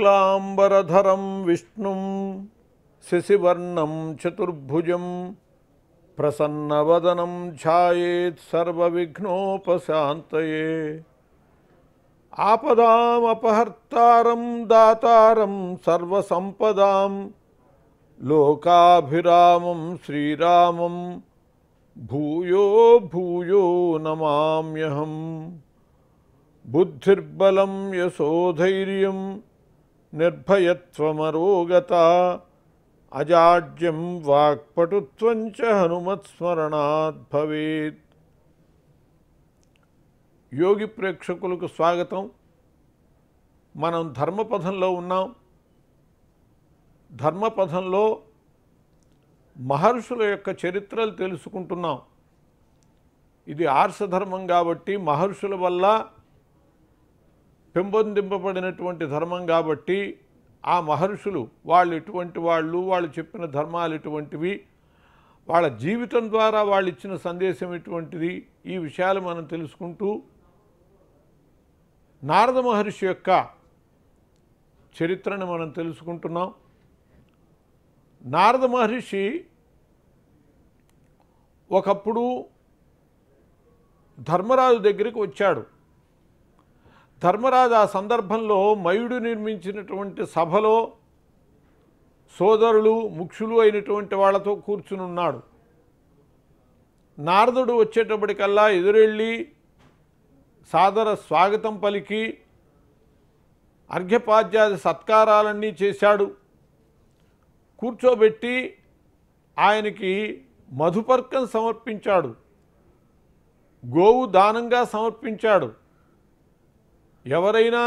शुक्लाम्बरधरं विष्णु शिशिवर्णं चतुर्भुज प्रसन्न ध्यायेत् सर्वविघ्नोपशान्तये आपदामपहर्तारं दातारं सर्वसम्पदां लोकाभिरामं श्रीरामं भूयो भूयो नमाम्यहम् बुद्धिर्बलं यशोधैर्यं నిర్భయత్వమరోగత అజాడ్యం వాక్పటుత్వంచ హనుమత్స్మరణాత్ భవేత్ యోగి ప్రేక్షకులకు స్వాగతం మనం ధర్మపథంలో ఉన్నాం ధర్మపథంలో మహర్షుల యొక్క చరిత్రలు తెలుసుకుంటున్నాం ఇది ఆర్షధర్మం కాబట్టి మహర్షుల వల్ల పెంపొందింపబడినటువంటి ధర్మం కాబట్టి ఆ మహర్షులు వాళ్ళు ఇటువంటి వాళ్ళు వాళ్ళు చెప్పిన ధర్మాలు ఇటువంటివి వాళ్ళ జీవితం ద్వారా వాళ్ళు ఇచ్చిన సందేశం ఇటువంటిది ఈ విషయాలు మనం తెలుసుకుంటూ నారద మహర్షి యొక్క చరిత్రను మనం తెలుసుకుంటున్నాం నారద మహర్షి ఒకప్పుడు ధర్మరాజు దగ్గరికి వచ్చాడు ధర్మరాజు ఆ సందర్భంలో మయుడు నిర్మించినటువంటి సభలో సోదరులు ముఖ్యులు అయినటువంటి వాళ్ళతో కూర్చుని ఉన్నాడు నారదుడు వచ్చేటప్పటికల్లా ఎదురెళ్ళి సాదర స్వాగతం పలికి అర్ఘ్యపాద్యాది సత్కారాలన్నీ చేశాడు కూర్చోబెట్టి ఆయనకి మధుపర్కం సమర్పించాడు గోవు దానంగా సమర్పించాడు ఎవరైనా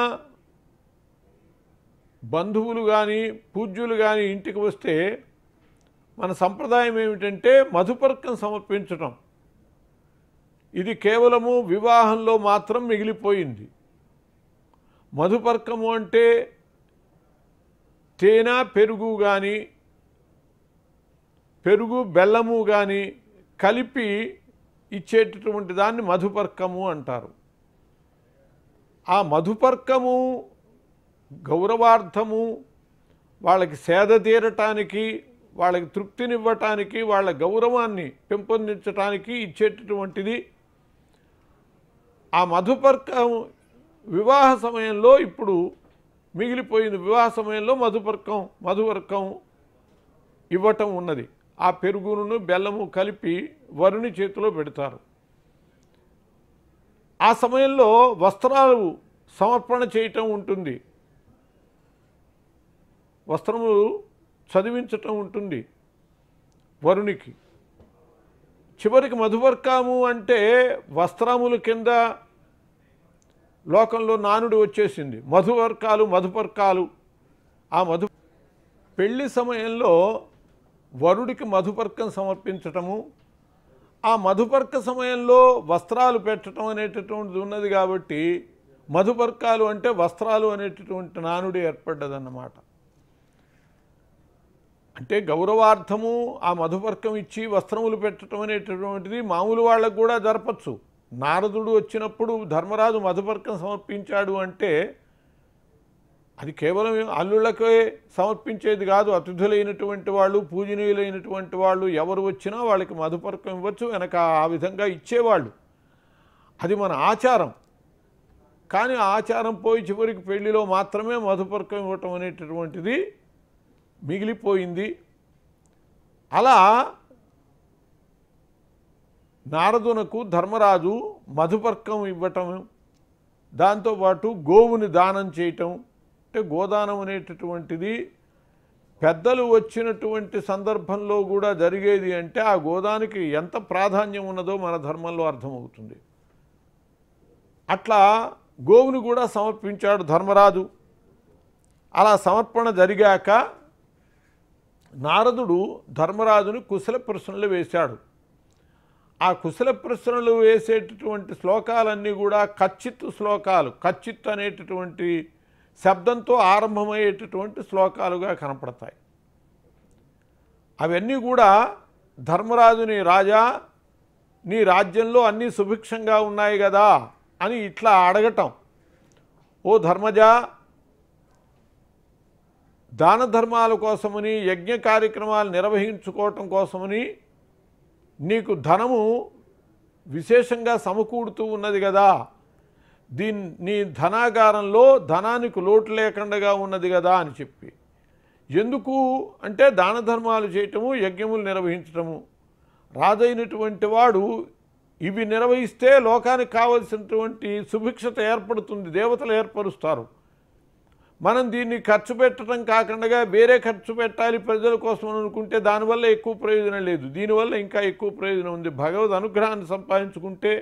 బంధువులు కానీ పూజ్యులు కానీ ఇంటికి వస్తే మన సంప్రదాయం ఏమిటంటే మధుపర్కం సమర్పించటం ఇది కేవలము వివాహంలో మాత్రం మిగిలిపోయింది మధుపర్కము అంటే తేనె పెరుగు కానీ పెరుగు బెల్లము కానీ కలిపి ఇచ్చేటటువంటి దాన్ని మధుపర్కము అంటారు ఆ మధుపర్కము గౌరవార్థము వాళ్ళకి సేద తీరటానికి వాళ్ళకి తృప్తినివ్వటానికి వాళ్ళ గౌరవాన్ని పెంపొందించటానికి ఇచ్చేటటువంటిది ఆ మధుపర్కం వివాహ సమయంలో ఇప్పుడు మిగిలిపోయిన వివాహ సమయంలో మధుపర్కం మధువర్కం ఇవ్వటం ఉన్నది ఆ పెరుగును బెల్లము కలిపి వరుని చేతిలో పెడతారు ఆ సమయంలో వస్త్రాలు సమర్పణ చేయటం ఉంటుంది వస్త్రములు చదివించటం ఉంటుంది వరునికి చివరికి మధువర్కాము అంటే వస్త్రములు కింద లోకంలో నానుడు వచ్చేసింది మధువర్కాలు మధుపర్కాలు ఆ మధు పెళ్లి సమయంలో వరుడికి మధుపర్కం సమర్పించటము ఆ మధుపర్క సమయంలో వస్త్రాలు పెట్టడం అనేటటువంటిది ఉన్నది కాబట్టి మధుపర్కాలు అంటే వస్త్రాలు అనేటటువంటి నానుడి ఏర్పడ్డదన్నమాట అంటే గౌరవార్థము ఆ మధుపర్కం ఇచ్చి వస్త్రములు పెట్టడం అనేటటువంటిది మామూలు వాళ్ళకు కూడా జరపచ్చు నారదుడు వచ్చినప్పుడు ధర్మరాజు మధుపర్కం సమర్పించాడు అంటే అది కేవలం అల్లుళ్ళకే సమర్పించేది కాదు అతిథులైనటువంటి వాళ్ళు పూజనీయులైనటువంటి వాళ్ళు ఎవరు వచ్చినా వాళ్ళకి మధుపర్కం ఇవ్వచ్చు వెనక ఆ విధంగా ఇచ్చేవాళ్ళు అది మన ఆచారం కానీ ఆచారం పోయి చివరికి పెళ్లిలో మాత్రమే మధుపర్కం ఇవ్వటం అనేటటువంటిది మిగిలిపోయింది అలా నారదునకు ధర్మరాజు మధుపర్కం ఇవ్వటం దాంతోపాటు గోవుని దానం చేయటం అంటే గోదానం అనేటటువంటిది పెద్దలు వచ్చినటువంటి సందర్భంలో కూడా జరిగేది అంటే ఆ గోదానికి ఎంత ప్రాధాన్యం ఉన్నదో మన ధర్మంలో అర్థమవుతుంది అట్లా గోవును కూడా సమర్పించాడు ధర్మరాజు అలా సమర్పణ జరిగాక నారదుడు ధర్మరాజును కుశల ప్రశ్నలు వేశాడు ఆ కుశల ప్రశ్నలు వేసేటటువంటి శ్లోకాలన్నీ కూడా కచ్చిత్తు శ్లోకాలు కచ్చిత్తు అనేటటువంటి శబ్దంతో ఆరంభమయ్యేటటువంటి శ్లోకాలుగా కనపడతాయి అవన్నీ కూడా ధర్మరాజుని రాజా నీ రాజ్యంలో అన్నీ సుభిక్షంగా ఉన్నాయి కదా అని ఇట్లా అడగటం ఓ ధర్మజ దాన ధర్మాల కోసమని యజ్ఞ కార్యక్రమాలు నిర్వహించుకోవటం కోసమని నీకు ధనము విశేషంగా సమకూడుతూ ఉన్నది కదా దీన్ని ధనాగారంలో ధనానికి లోటు లేకుండా ఉన్నది కదా అని చెప్పి ఎందుకు అంటే దాన ధర్మాలు చేయటము యజ్ఞములు నిర్వహించటము రాజైనటువంటి వాడు ఇవి నిర్వహిస్తే లోకానికి కావలసినటువంటి సుభిక్షత ఏర్పడుతుంది దేవతలు ఏర్పరుస్తారు మనం దీన్ని ఖర్చు పెట్టడం కాకుండా వేరే ఖర్చు పెట్టాలి ప్రజల కోసం అనుకుంటే దానివల్ల ఎక్కువ ప్రయోజనం లేదు దీనివల్ల ఇంకా ఎక్కువ ప్రయోజనం ఉంది భగవద్ అనుగ్రహాన్ని సంపాదించుకుంటే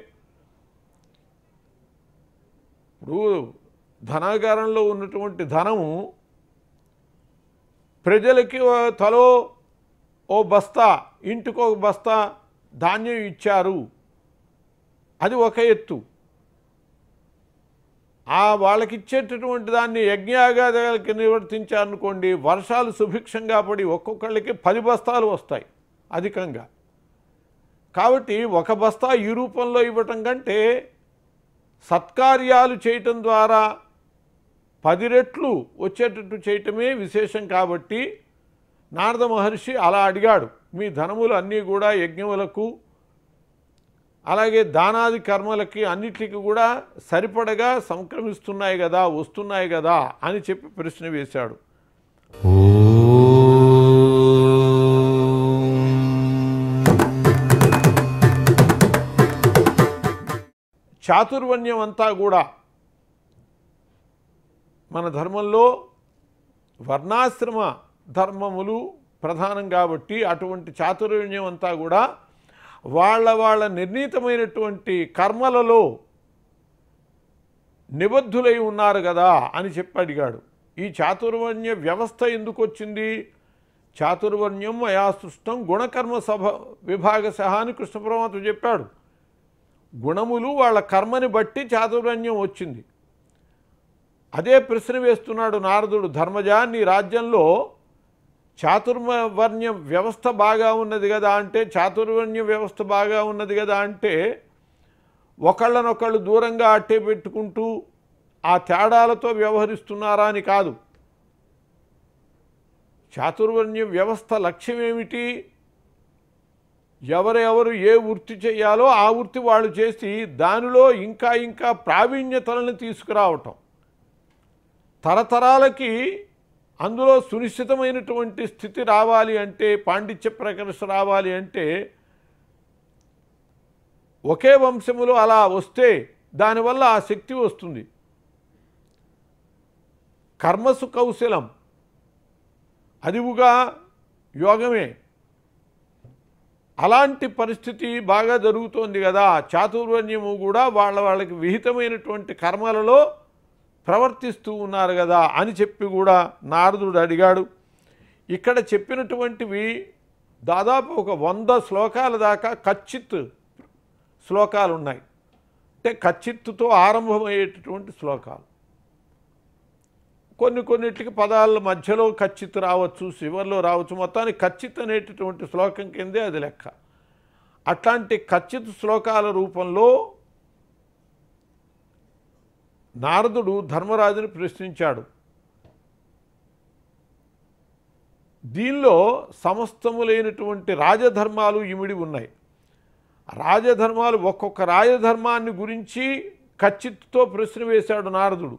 ఇప్పుడు ధనాగారంలో ఉన్నటువంటి ధనము ప్రజలకి తలో ఓ బస్తా ఇంటికి ఒక బస్తా ధాన్యం ఇచ్చారు అది ఒక ఎత్తు ఆ వాళ్ళకి ఇచ్చేటటువంటి దాన్ని యజ్ఞాగాదాలకి నివర్తించారనుకోండి వర్షాలు సుభిక్షంగా పడి ఒక్కొక్కళ్ళకి పది బస్తాలు వస్తాయి అధికంగా కాబట్టి ఒక బస్తా ఈ రూపంలో ఇవ్వటం కంటే సత్కార్యాలు చేయటం ద్వారా పది రెట్లు వచ్చేటట్టు చేయటమే విశేషం కాబట్టి నారద మహర్షి అలా అడిగాడు మీ ధనములు అన్నీ కూడా యజ్ఞములకు అలాగే దానాది కర్మలకి అన్నిటికి కూడా సరిపడగా సంక్రమిస్తున్నాయి కదా వస్తున్నాయి కదా అని చెప్పి ప్రశ్న వేశాడు ఓ చాతుర్వణ్యం అంతా కూడా మన ధర్మంలో వర్ణాశ్రమ ధర్మములు ప్రధానం కాబట్టి అటువంటి చాతుర్వణ్యం అంతా కూడా వాళ్ళ వాళ్ళ నిర్ణీతమైనటువంటి కర్మలలో నిబద్ధులై ఉన్నారు కదా అని చెప్పి అడిగాడు ఈ చాతుర్వణ్య వ్యవస్థ ఎందుకు వచ్చింది చాతుర్వణ్యం అయాసృష్టం సృష్టం గుణకర్మ సభ సహా అని కృష్ణ పరమాత్మ చెప్పాడు గుణములు వాళ్ళ కర్మని బట్టి చాతుర్వణ్యం వచ్చింది అదే ప్రశ్న వేస్తున్నాడు నారదుడు ధర్మజ నీ రాజ్యంలో చాతుర్వర్ణ్య వ్యవస్థ బాగా ఉన్నది కదా అంటే చాతుర్వర్ణ్య వ్యవస్థ బాగా ఉన్నది కదా అంటే ఒకళ్ళనొకళ్ళు దూరంగా అట్టే పెట్టుకుంటూ ఆ తేడాలతో వ్యవహరిస్తున్నారా అని కాదు చాతుర్వర్ణ్య వ్యవస్థ లక్ష్యం ఏమిటి ఎవరెవరు ఏ వృత్తి చేయాలో ఆ వృత్తి వాళ్ళు చేసి దానిలో ఇంకా ఇంకా ప్రావీణ్యతలను తీసుకురావటం తరతరాలకి అందులో సునిశ్చితమైనటువంటి స్థితి రావాలి అంటే పాండిత్య ప్రకర్ష రావాలి అంటే ఒకే వంశములో అలా వస్తే దానివల్ల ఆ శక్తి వస్తుంది కర్మసు కౌశలం అదివుగా యోగమే అలాంటి పరిస్థితి బాగా జరుగుతోంది కదా చాతుర్వర్ణ్యము కూడా వాళ్ళ వాళ్ళకి విహితమైనటువంటి కర్మలలో ప్రవర్తిస్తూ ఉన్నారు కదా అని చెప్పి కూడా నారదుడు అడిగాడు ఇక్కడ చెప్పినటువంటివి దాదాపు ఒక వంద శ్లోకాల దాకా కచ్చిత్ శ్లోకాలు ఉన్నాయి అంటే కచ్చిత్తుతో ఆరంభమయ్యేటటువంటి శ్లోకాలు కొన్ని కొన్నిటికి పదాల మధ్యలో ఖచ్చిత రావచ్చు శివర్లో రావచ్చు మొత్తానికి ఖచ్చిత అనేటటువంటి శ్లోకం కిందే అది లెక్క అట్లాంటి ఖచ్చిత శ్లోకాల రూపంలో నారదుడు ధర్మరాజుని ప్రశ్నించాడు దీనిలో సమస్తము లేనటువంటి రాజధర్మాలు ఇమిడి ఉన్నాయి రాజధర్మాలు ఒక్కొక్క రాజధర్మాన్ని గురించి ఖచ్చితతో ప్రశ్న వేశాడు నారదుడు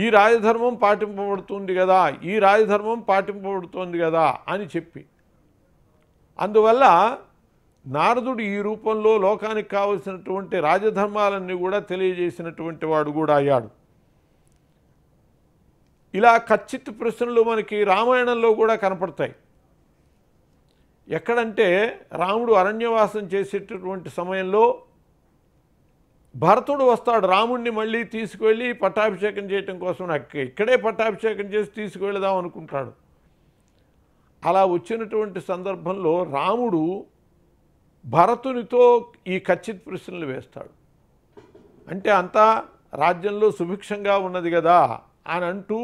ఈ రాజధర్మం పాటింపబడుతుంది కదా ఈ రాజధర్మం పాటింపబడుతుంది కదా అని చెప్పి అందువల్ల నారదుడు ఈ రూపంలో లోకానికి కావలసినటువంటి రాజధర్మాలన్నీ కూడా తెలియజేసినటువంటి వాడు కూడా అయ్యాడు ఇలా ఖచ్చిత ప్రశ్నలు మనకి రామాయణంలో కూడా కనపడతాయి ఎక్కడంటే రాముడు అరణ్యవాసం చేసేటటువంటి సమయంలో భరతుడు వస్తాడు రాముణ్ణి మళ్ళీ తీసుకువెళ్ళి పట్టాభిషేకం చేయటం కోసం నాకు ఇక్కడే పట్టాభిషేకం చేసి తీసుకువెళదాం అనుకుంటాడు అలా వచ్చినటువంటి సందర్భంలో రాముడు భరతునితో ఈ ఖచ్చిత ప్రశ్నలు వేస్తాడు అంటే అంతా రాజ్యంలో సుభిక్షంగా ఉన్నది కదా అని అంటూ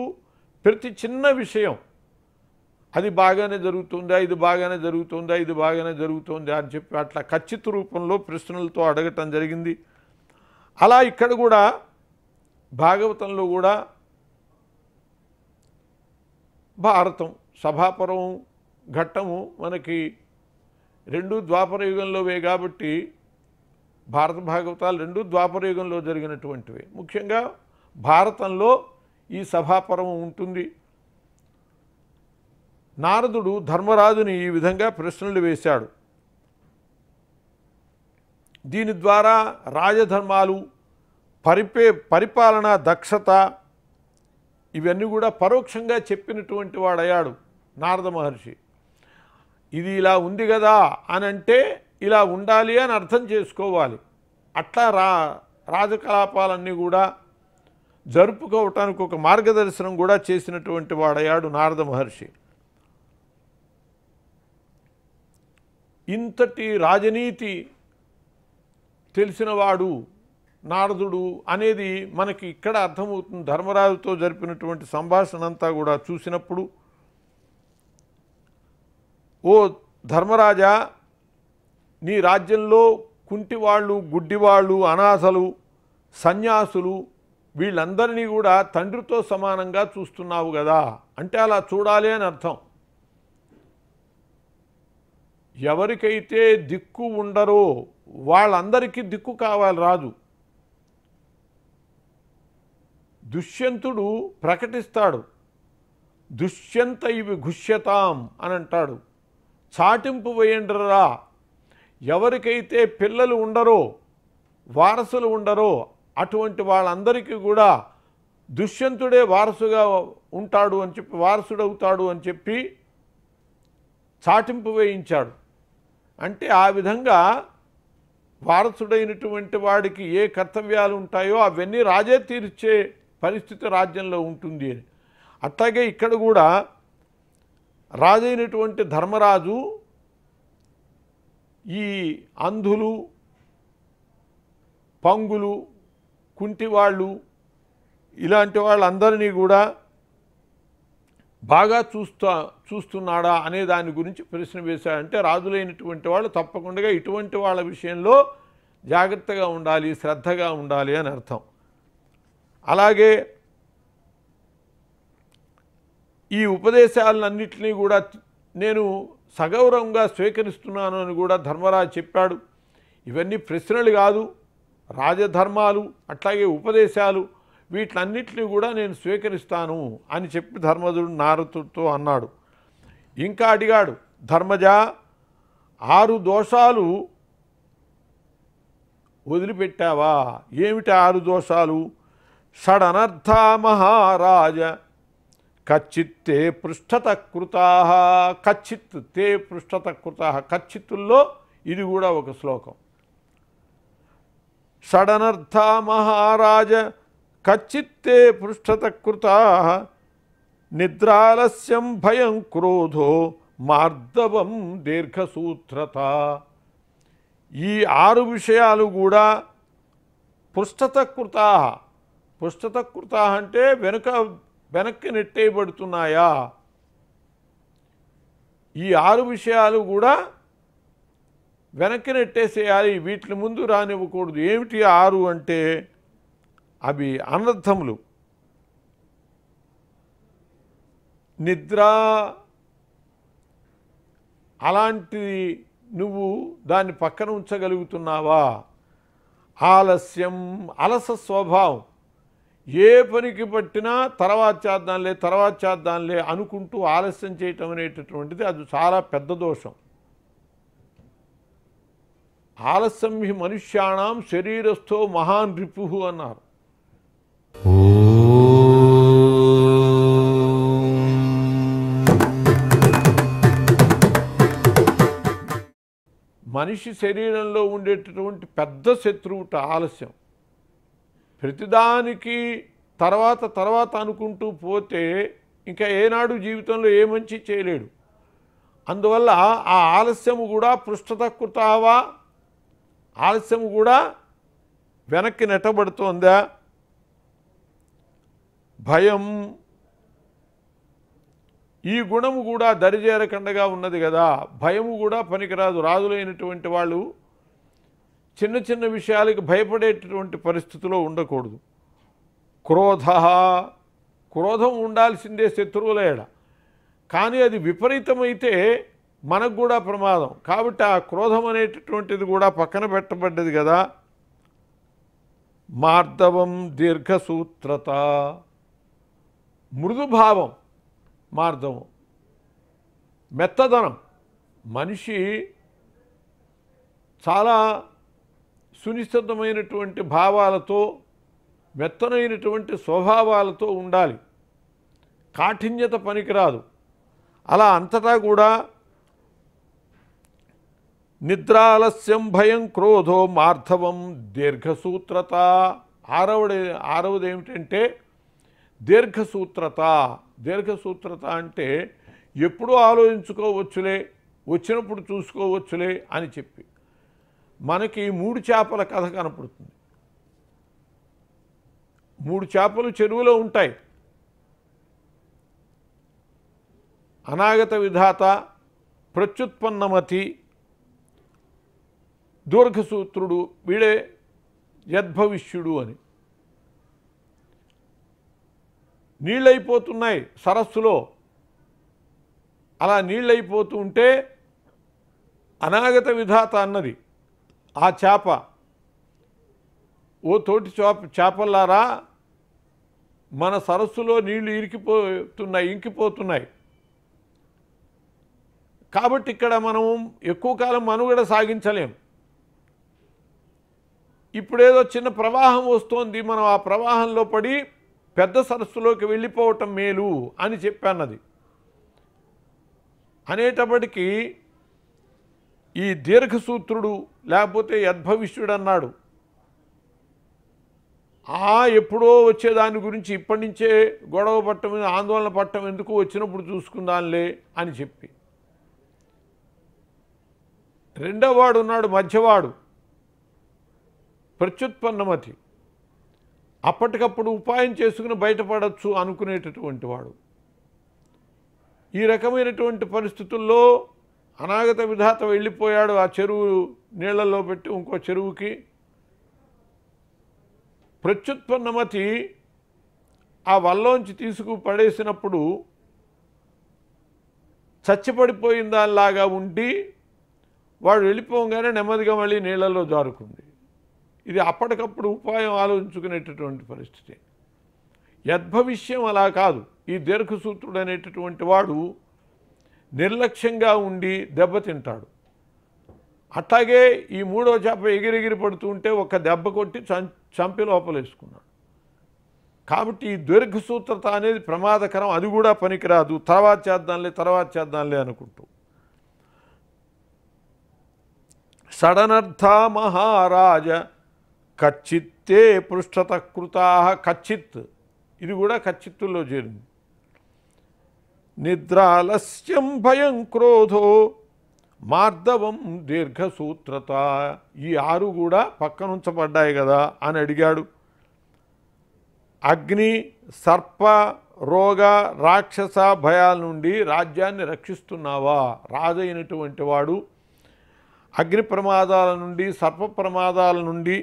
ప్రతి చిన్న విషయం అది బాగానే జరుగుతుందా ఇది బాగానే జరుగుతుందా ఇది బాగానే జరుగుతుందా అని చెప్పి అట్లా ఖచ్చిత రూపంలో ప్రశ్నలతో అడగటం జరిగింది అలా ఇక్కడ కూడా భాగవతంలో కూడా భారతం సభాపరం ఘట్టము మనకి రెండు ద్వాపర యుగంలోవే కాబట్టి భారత భాగవతాలు రెండు ద్వాపర యుగంలో జరిగినటువంటివి ముఖ్యంగా భారతంలో ఈ సభాపరము ఉంటుంది నారదుడు ధర్మరాజుని ఈ విధంగా ప్రశ్నలు వేశాడు దీని ద్వారా రాజధర్మాలు పరిపే పరిపాలన దక్షత ఇవన్నీ కూడా పరోక్షంగా చెప్పినటువంటి వాడయ్యాడు నారద మహర్షి ఇది ఇలా ఉంది కదా అని అంటే ఇలా ఉండాలి అని అర్థం చేసుకోవాలి అట్లా రా రాజకలాపాలన్నీ కూడా జరుపుకోవటానికి ఒక మార్గదర్శనం కూడా చేసినటువంటి వాడయ్యాడు నారద మహర్షి ఇంతటి రాజనీతి తెలిసినవాడు నారదుడు అనేది మనకి ఇక్కడ అర్థమవుతుంది ధర్మరాజుతో జరిపినటువంటి సంభాషణ అంతా కూడా చూసినప్పుడు ఓ ధర్మరాజా నీ రాజ్యంలో కుంటివాళ్ళు గుడ్డివాళ్ళు అనాథలు సన్యాసులు వీళ్ళందరినీ కూడా తండ్రితో సమానంగా చూస్తున్నావు కదా అంటే అలా చూడాలి అని అర్థం ఎవరికైతే దిక్కు ఉండరో వాళ్ళందరికీ దిక్కు కావాలి రాజు దుష్యంతుడు ప్రకటిస్తాడు దుష్యంత ఇవి ఘుష్యతాం అని అంటాడు చాటింపు వేయండిరా ఎవరికైతే పిల్లలు ఉండరో వారసులు ఉండరో అటువంటి వాళ్ళందరికీ కూడా దుష్యంతుడే వారసుగా ఉంటాడు అని చెప్పి వారసుడవుతాడు అని చెప్పి చాటింపు వేయించాడు అంటే ఆ విధంగా వారసుడైనటువంటి వాడికి ఏ కర్తవ్యాలు ఉంటాయో అవన్నీ రాజే తీర్చే పరిస్థితి రాజ్యంలో ఉంటుంది అని అట్లాగే ఇక్కడ కూడా రాజైనటువంటి ధర్మరాజు ఈ అంధులు పంగులు కుంటివాళ్ళు ఇలాంటి వాళ్ళందరినీ కూడా బాగా చూస్తా చూస్తున్నాడా అనే దాని గురించి ప్రశ్న వేశాడంటే రాజులైనటువంటి వాళ్ళు తప్పకుండా ఇటువంటి వాళ్ళ విషయంలో జాగ్రత్తగా ఉండాలి శ్రద్ధగా ఉండాలి అని అర్థం అలాగే ఈ ఉపదేశాలన్నింటినీ కూడా నేను సగౌరవంగా స్వీకరిస్తున్నాను అని కూడా ధర్మరాజు చెప్పాడు ఇవన్నీ ప్రశ్నలు కాదు రాజధర్మాలు అట్లాగే ఉపదేశాలు వీటిలన్నిటిని కూడా నేను స్వీకరిస్తాను అని చెప్పి ధర్మధుడు నారతుడితో అన్నాడు ఇంకా అడిగాడు ధర్మజ ఆరు దోషాలు వదిలిపెట్టావా ఏమిటి ఆరు దోషాలు షడనర్థ మహారాజ కచ్చిత్ తే పృష్ఠత కృతా ఖచ్చిత్ తే పృష్ఠత కృత ఖచ్చిత్తుల్లో ఇది కూడా ఒక శ్లోకం షడనర్థ మహారాజ కచ్చిత్తే కృత నిద్రాలస్యం భయం క్రోధో మార్దవం దీర్ఘసూత్రత ఈ ఆరు విషయాలు కూడా పృష్ఠతకృతా కృత అంటే వెనుక వెనక్కి నెట్టేయబడుతున్నాయా ఈ ఆరు విషయాలు కూడా వెనక్కి నెట్టేసేయాలి వీటి ముందు రానివ్వకూడదు ఏమిటి ఆరు అంటే అవి అనర్థములు నిద్ర అలాంటి నువ్వు దాన్ని పక్కన ఉంచగలుగుతున్నావా ఆలస్యం అలస స్వభావం ఏ పనికి పట్టినా తర్వాత చేద్దాంలే తర్వాత చేద్దాంలే అనుకుంటూ ఆలస్యం చేయటం అనేటటువంటిది అది చాలా పెద్ద దోషం ఆలస్యం హి మనుష్యాణం శరీరస్థో మహాన్ రిపు అన్నారు మనిషి శరీరంలో ఉండేటటువంటి పెద్ద శత్రువుట ఆలస్యం ప్రతిదానికి తర్వాత తర్వాత అనుకుంటూ పోతే ఇంకా ఏనాడు జీవితంలో ఏ మంచి చేయలేడు అందువల్ల ఆ ఆలస్యము కూడా పృష్ఠతక్కుతావా ఆలస్యము కూడా వెనక్కి నెట్టబడుతోందా భయం ఈ గుణము కూడా దరిజేరకండగా ఉన్నది కదా భయము కూడా పనికిరాదు రాజులైనటువంటి వాళ్ళు చిన్న చిన్న విషయాలకు భయపడేటటువంటి పరిస్థితిలో ఉండకూడదు క్రోధ క్రోధం ఉండాల్సిందే శత్రువులేడ కానీ అది విపరీతమైతే మనకు కూడా ప్రమాదం కాబట్టి ఆ క్రోధం అనేటటువంటిది కూడా పక్కన పెట్టబడ్డది కదా మార్దవం దీర్ఘసూత్రత మృదుభావం మార్గము మెత్తదనం మనిషి చాలా సునిశ్చితమైనటువంటి భావాలతో మెత్తనైనటువంటి స్వభావాలతో ఉండాలి కాఠిన్యత పనికిరాదు అలా అంతటా కూడా నిద్రాలస్యం భయం క్రోధో మార్ధవం దీర్ఘసూత్రత ఆరవడే ఆరవదేమిటంటే దీర్ఘసూత్రత దీర్ఘసూత్రత అంటే ఎప్పుడూ ఆలోచించుకోవచ్చులే వచ్చినప్పుడు చూసుకోవచ్చులే అని చెప్పి మనకి మూడు చేపల కథ కనపడుతుంది మూడు చేపలు చెరువులో ఉంటాయి అనాగత విధాత ప్రత్యుత్పన్నమతి దీర్ఘసూత్రుడు వీడే యద్భవిష్యుడు అని నీళ్ళైపోతున్నాయి సరస్సులో అలా నీళ్ళైపోతూ ఉంటే అనాగత విధాత అన్నది ఆ చేప ఓ తోటి చేప చేపల్లారా మన సరస్సులో నీళ్లు ఇరికిపోతున్నాయి ఇంకిపోతున్నాయి కాబట్టి ఇక్కడ మనం ఎక్కువ కాలం మనుగడ సాగించలేం ఇప్పుడేదో చిన్న ప్రవాహం వస్తోంది మనం ఆ ప్రవాహంలో పడి పెద్ద సరస్సులోకి వెళ్ళిపోవటం మేలు అని చెప్పన్నది అనేటప్పటికీ ఈ దీర్ఘసూత్రుడు లేకపోతే యద్భవిష్యుడు అన్నాడు ఆ ఎప్పుడో వచ్చేదాని గురించి ఇప్పటి నుంచే గొడవ పట్టం ఆందోళన పట్టం ఎందుకు వచ్చినప్పుడు చూసుకుందాంలే అని చెప్పి వాడు ఉన్నాడు మధ్యవాడు ప్రత్యుత్పన్నమతి అప్పటికప్పుడు ఉపాయం చేసుకుని బయటపడవచ్చు అనుకునేటటువంటి వాడు ఈ రకమైనటువంటి పరిస్థితుల్లో అనాగత విధాత వెళ్ళిపోయాడు ఆ చెరువు నీళ్లలో పెట్టి ఇంకో చెరువుకి ప్రత్యుత్పన్నమతి ఆ వల్లోంచి తీసుకు పడేసినప్పుడు చచ్చిపడిపోయిన దానిలాగా ఉండి వాడు వెళ్ళిపోగానే నెమ్మదిగా మళ్ళీ నీళ్లలో జారుకుంది ఇది అప్పటికప్పుడు ఉపాయం ఆలోచించుకునేటటువంటి పరిస్థితి యద్భవిష్యం అలా కాదు ఈ దీర్ఘసూత్రుడు అనేటటువంటి వాడు నిర్లక్ష్యంగా ఉండి దెబ్బతింటాడు అట్లాగే ఈ మూడో చేప ఎగిరెగిరి పడుతూ ఉంటే ఒక దెబ్బ కొట్టి చంపి లోపలేసుకున్నాడు కాబట్టి ఈ దీర్ఘసూత్రత అనేది ప్రమాదకరం అది కూడా పనికిరాదు తర్వాత చేద్దాంలే తర్వాత చేద్దాంలే అనుకుంటూ సడనర్థ మహారాజ కచ్చిత్తే పృష్ఠత కృత ఖచ్చిత్ ఇది కూడా ఖచ్చిత్తుల్లో చేరింది నిద్రాలస్యం భయం క్రోధో మార్దవం దీర్ఘసూత్రత ఈ ఆరు కూడా పక్కనుంచబడ్డాయి కదా అని అడిగాడు అగ్ని సర్ప రోగ రాక్షస భయాల నుండి రాజ్యాన్ని రక్షిస్తున్నావా రాజైనటువంటి వాడు అగ్ని ప్రమాదాల నుండి సర్ప ప్రమాదాల నుండి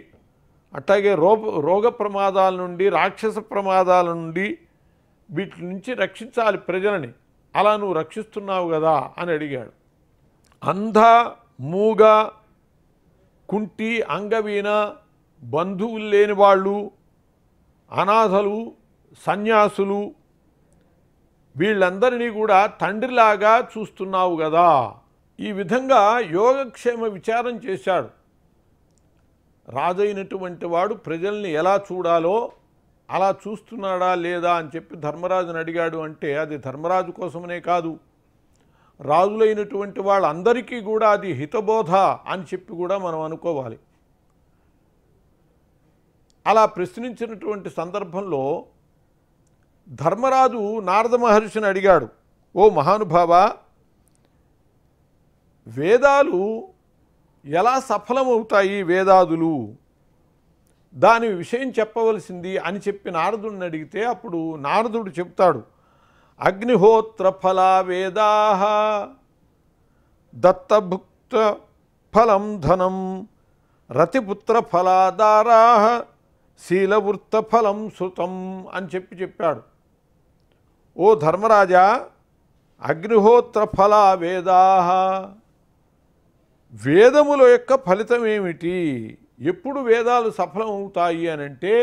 అట్లాగే రోగ రోగ ప్రమాదాల నుండి రాక్షస ప్రమాదాల నుండి వీటి నుంచి రక్షించాలి ప్రజలని అలా నువ్వు రక్షిస్తున్నావు కదా అని అడిగాడు అంధ మూగ కుంటి అంగవీణ బంధువులు లేని వాళ్ళు అనాథలు సన్యాసులు వీళ్ళందరినీ కూడా తండ్రిలాగా చూస్తున్నావు కదా ఈ విధంగా యోగక్షేమ విచారం చేశాడు రాజైనటువంటి వాడు ప్రజల్ని ఎలా చూడాలో అలా చూస్తున్నాడా లేదా అని చెప్పి ధర్మరాజుని అడిగాడు అంటే అది ధర్మరాజు కోసమనే కాదు రాజులైనటువంటి వాళ్ళందరికీ కూడా అది హితబోధ అని చెప్పి కూడా మనం అనుకోవాలి అలా ప్రశ్నించినటువంటి సందర్భంలో ధర్మరాజు నారద మహర్షిని అడిగాడు ఓ మహానుభావ వేదాలు ఎలా సఫలమవుతాయి వేదాదులు దాని విషయం చెప్పవలసింది అని చెప్పి నారదుడిని అడిగితే అప్పుడు నారదుడు చెప్తాడు అగ్నిహోత్ర ఫలా వేదా దత్తభుక్త ఫలం ధనం రతిపుత్ర ఫలాదారా శీలవృత్త ఫలం శృతం అని చెప్పి చెప్పాడు ఓ ధర్మరాజా అగ్నిహోత్ర ఫలా వేదా వేదముల యొక్క ఫలితం ఏమిటి ఎప్పుడు వేదాలు సఫలమవుతాయి అంటే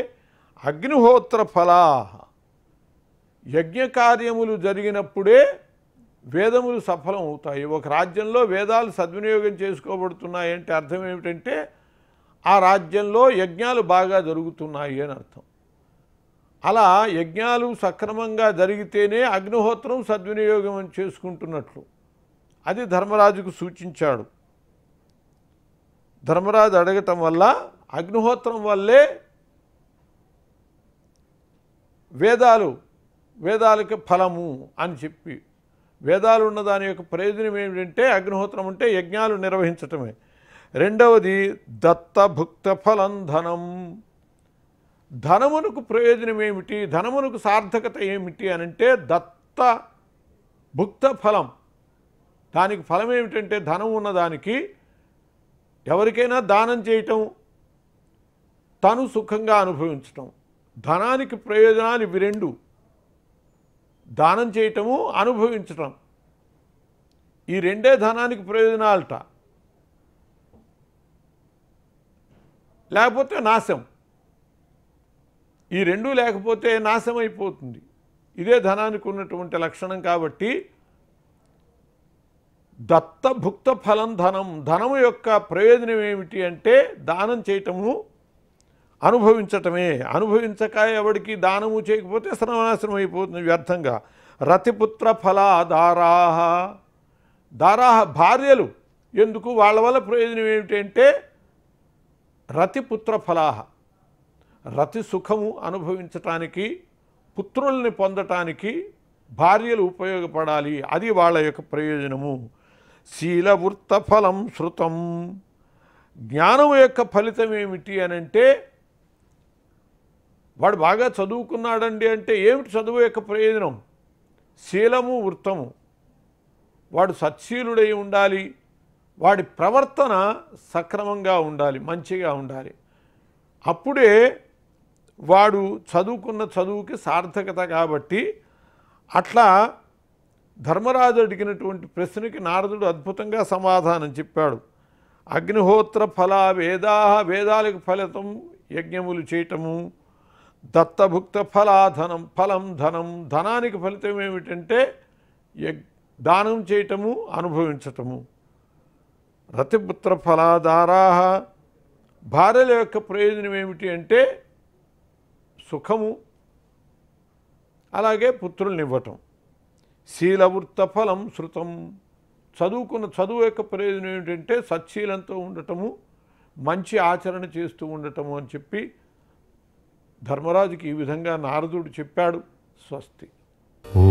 అగ్నిహోత్ర ఫలా యజ్ఞకార్యములు జరిగినప్పుడే వేదములు సఫలం అవుతాయి ఒక రాజ్యంలో వేదాలు సద్వినియోగం చేసుకోబడుతున్నాయంటే అర్థం ఏమిటంటే ఆ రాజ్యంలో యజ్ఞాలు బాగా జరుగుతున్నాయి అని అర్థం అలా యజ్ఞాలు సక్రమంగా జరిగితేనే అగ్నిహోత్రం సద్వినియోగం చేసుకుంటున్నట్లు అది ధర్మరాజుకు సూచించాడు ధర్మరాజు అడగటం వల్ల అగ్నిహోత్రం వల్లే వేదాలు వేదాలకి ఫలము అని చెప్పి వేదాలు ఉన్న దాని యొక్క ప్రయోజనం ఏమిటంటే అగ్నిహోత్రం అంటే యజ్ఞాలు నిర్వహించటమే రెండవది దత్తభుక్త ఫలం ధనం ధనమునకు ప్రయోజనం ఏమిటి ధనమునకు సార్థకత ఏమిటి అని అంటే దత్త భుక్త ఫలం దానికి ఫలం ఏమిటంటే ధనం ఉన్నదానికి ఎవరికైనా దానం చేయటం తను సుఖంగా అనుభవించటం ధనానికి ప్రయోజనాలు ఇవి రెండు దానం చేయటము అనుభవించటం ఈ రెండే ధనానికి ప్రయోజనాలట లేకపోతే నాశం ఈ రెండు లేకపోతే నాశం అయిపోతుంది ఇదే ధనానికి ఉన్నటువంటి లక్షణం కాబట్టి దత్తభుక్త ఫలం ధనం ధనము యొక్క ప్రయోజనం ఏమిటి అంటే దానం చేయటము అనుభవించటమే అనుభవించక ఎవడికి దానము చేయకపోతే సర్వనాశనం అయిపోతుంది వ్యర్థంగా రతిపుత్ర ఫల దారాహ భార్యలు ఎందుకు వాళ్ళ వల్ల ప్రయోజనం ఏమిటి అంటే రతిపుత్ర ఫలాహ రతి సుఖము అనుభవించటానికి పుత్రుల్ని పొందటానికి భార్యలు ఉపయోగపడాలి అది వాళ్ళ యొక్క ప్రయోజనము శీలవృత్త ఫలం శృతం జ్ఞానం యొక్క ఫలితం ఏమిటి అని అంటే వాడు బాగా చదువుకున్నాడండి అంటే ఏమిటి చదువు యొక్క ప్రయోజనం శీలము వృత్తము వాడు సత్శీలుడై ఉండాలి వాడి ప్రవర్తన సక్రమంగా ఉండాలి మంచిగా ఉండాలి అప్పుడే వాడు చదువుకున్న చదువుకి సార్థకత కాబట్టి అట్లా ధర్మరాజు అడిగినటువంటి ప్రశ్నకి నారదుడు అద్భుతంగా సమాధానం చెప్పాడు అగ్నిహోత్ర ఫల వేదా వేదాలకు ఫలితం యజ్ఞములు చేయటము దత్తభుక్త ఫలాధనం ఫలం ధనం ధనానికి ఫలితం ఏమిటంటే దానం చేయటము అనుభవించటము రతిపుత్ర ఫలాధారా భార్యల యొక్క ప్రయోజనం ఏమిటి అంటే సుఖము అలాగే పుత్రుల్ని శీలవృత్తఫలం శృతం చదువుకున్న చదువు యొక్క ప్రయోజనం ఏమిటంటే సత్శీలంతో ఉండటము మంచి ఆచరణ చేస్తూ ఉండటము అని చెప్పి ధర్మరాజుకి ఈ విధంగా నారదుడు చెప్పాడు స్వస్తి ఓ